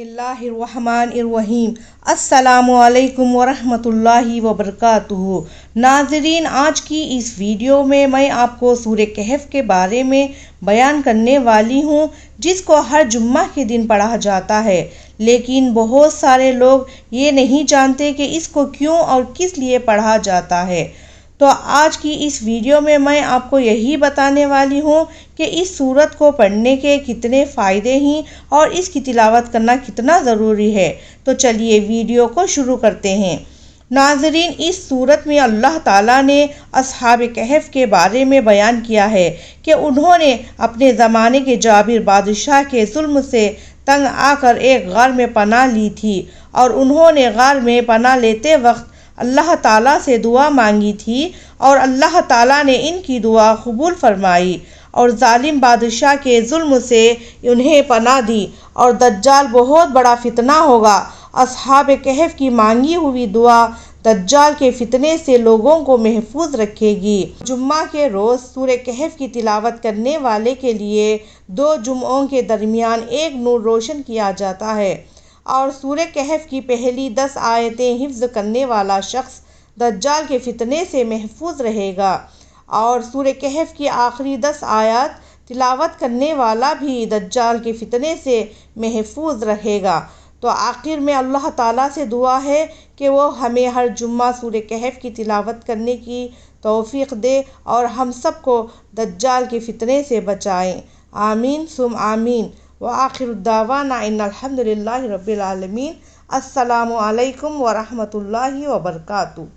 बसमिल्लाम अल्लाम वरहमतुल्लाहि वबरकatuh नाजरीन आज की इस वीडियो में मैं आपको सूर्य कहफ के बारे में बयान करने वाली हूँ जिसको हर जुम्मा के दिन पढ़ा जाता है लेकिन बहुत सारे लोग ये नहीं जानते कि इसको क्यों और किस लिए पढ़ा जाता है तो आज की इस वीडियो में मैं आपको यही बताने वाली हूँ कि इस सूरत को पढ़ने के कितने फ़ायदे हैं और इसकी तिलावत करना कितना ज़रूरी है तो चलिए वीडियो को शुरू करते हैं नाजरीन इस सूरत में अल्लाह ताला ने असहाब कहफ के बारे में बयान किया है कि उन्होंने अपने ज़माने के जाबिर बादशाह के जुल्म से तंग आकर एक गार में पना ली थी और उन्होंने गार में पना लेते वक्त अल्लाह ताला से दुआ मांगी थी और अल्लाह ताला ने इनकी दुआ कबूल फरमाई और ालिम बादशाह के जुल्म से उन्हें पना दी और दज्जाल बहुत बड़ा फितना होगा अब कहफ की मांगी हुई दुआ दज्जाल के फितने से लोगों को महफूज रखेगी जुम्मा के रोज़ सूर्य कहफ की तिलावत करने वाले के लिए दो जुम्ों के दरमियान एक नूर रोशन किया जाता है और सूर्य कहफ की पहली दस आयतें हिफ्ज करने वाला शख्स दज्जाल के फितने से महफूज रहेगा और सूर्य कहफ की आखिरी दस आयत तिलावत करने वाला भी दज्जाल के फितने से महफूज रहेगा तो आखिर में अल्लाह ताला से दुआ है कि वो हमें हर जुम्मा सूर्य कहफ की तिलावत करने की तौफीक दे और हम सबको दज्जाल के फितने से बचाएं आमीन सुम आमीन وآخر دعوانا إن الحمد لله رب العالمين السلام عليكم ورحمة الله وبركاته